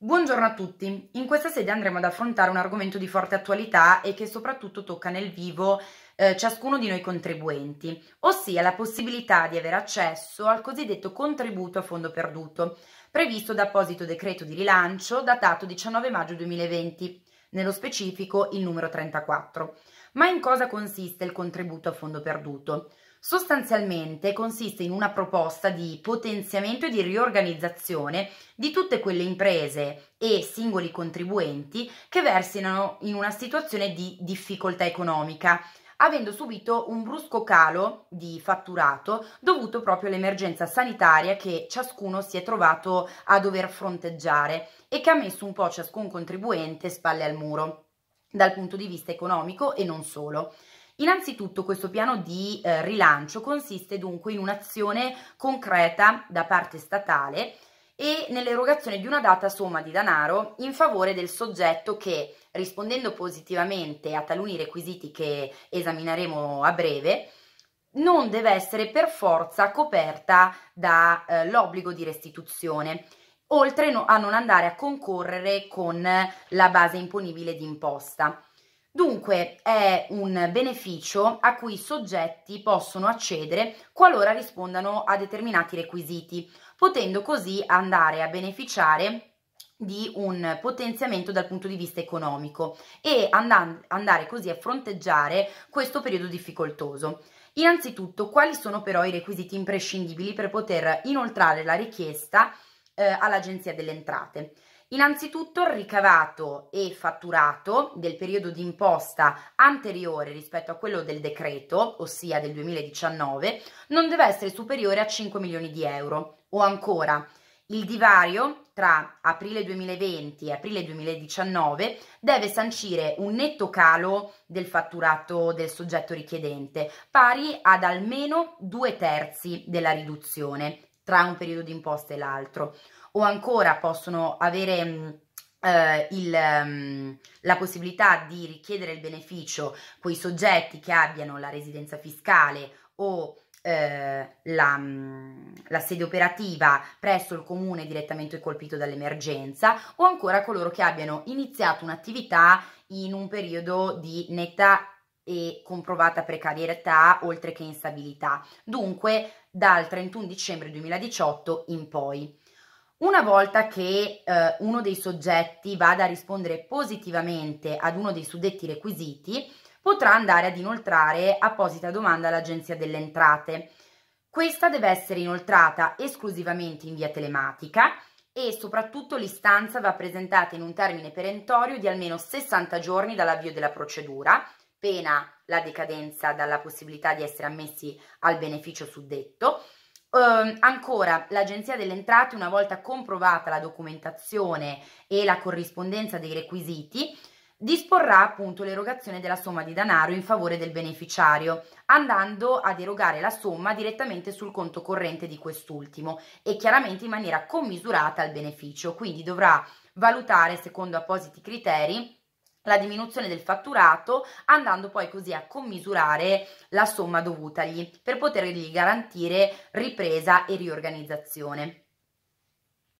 Buongiorno a tutti, in questa sede andremo ad affrontare un argomento di forte attualità e che soprattutto tocca nel vivo eh, ciascuno di noi contribuenti, ossia la possibilità di avere accesso al cosiddetto contributo a fondo perduto, previsto da apposito decreto di rilancio datato 19 maggio 2020, nello specifico il numero 34. Ma in cosa consiste il contributo a fondo perduto? Sostanzialmente consiste in una proposta di potenziamento e di riorganizzazione di tutte quelle imprese e singoli contribuenti che versino in una situazione di difficoltà economica, avendo subito un brusco calo di fatturato dovuto proprio all'emergenza sanitaria che ciascuno si è trovato a dover fronteggiare e che ha messo un po' ciascun contribuente spalle al muro dal punto di vista economico e non solo. Innanzitutto questo piano di eh, rilancio consiste dunque in un'azione concreta da parte statale e nell'erogazione di una data somma di denaro in favore del soggetto che, rispondendo positivamente a taluni requisiti che esamineremo a breve, non deve essere per forza coperta dall'obbligo eh, di restituzione, oltre no, a non andare a concorrere con la base imponibile d'imposta. Dunque è un beneficio a cui i soggetti possono accedere qualora rispondano a determinati requisiti, potendo così andare a beneficiare di un potenziamento dal punto di vista economico e andare così a fronteggiare questo periodo difficoltoso. Innanzitutto, quali sono però i requisiti imprescindibili per poter inoltrare la richiesta eh, all'Agenzia delle Entrate. Innanzitutto il ricavato e fatturato del periodo di imposta anteriore rispetto a quello del decreto, ossia del 2019, non deve essere superiore a 5 milioni di euro. O ancora, il divario tra aprile 2020 e aprile 2019 deve sancire un netto calo del fatturato del soggetto richiedente, pari ad almeno due terzi della riduzione, tra un periodo di imposta e l'altro o ancora possono avere mm, eh, il, mm, la possibilità di richiedere il beneficio quei soggetti che abbiano la residenza fiscale o eh, la, mm, la, sede operativa presso il comune direttamente colpito dall'emergenza o ancora coloro che abbiano iniziato un'attività in un periodo di netta e comprovata precarietà oltre che instabilità, dunque dal 31 dicembre 2018 in poi. Una volta che eh, uno dei soggetti vada a rispondere positivamente ad uno dei suddetti requisiti, potrà andare ad inoltrare apposita domanda all'Agenzia delle Entrate. Questa deve essere inoltrata esclusivamente in via telematica e soprattutto l'istanza va presentata in un termine perentorio di almeno 60 giorni dall'avvio della procedura, pena la decadenza dalla possibilità di essere ammessi al beneficio suddetto. Eh, ancora, l'Agenzia delle Entrate, una volta comprovata la documentazione e la corrispondenza dei requisiti, disporrà appunto l'erogazione della somma di denaro in favore del beneficiario, andando ad erogare la somma direttamente sul conto corrente di quest'ultimo e chiaramente in maniera commisurata al beneficio, quindi dovrà valutare secondo appositi criteri la diminuzione del fatturato andando poi così a commisurare la somma dovutagli per potergli garantire ripresa e riorganizzazione.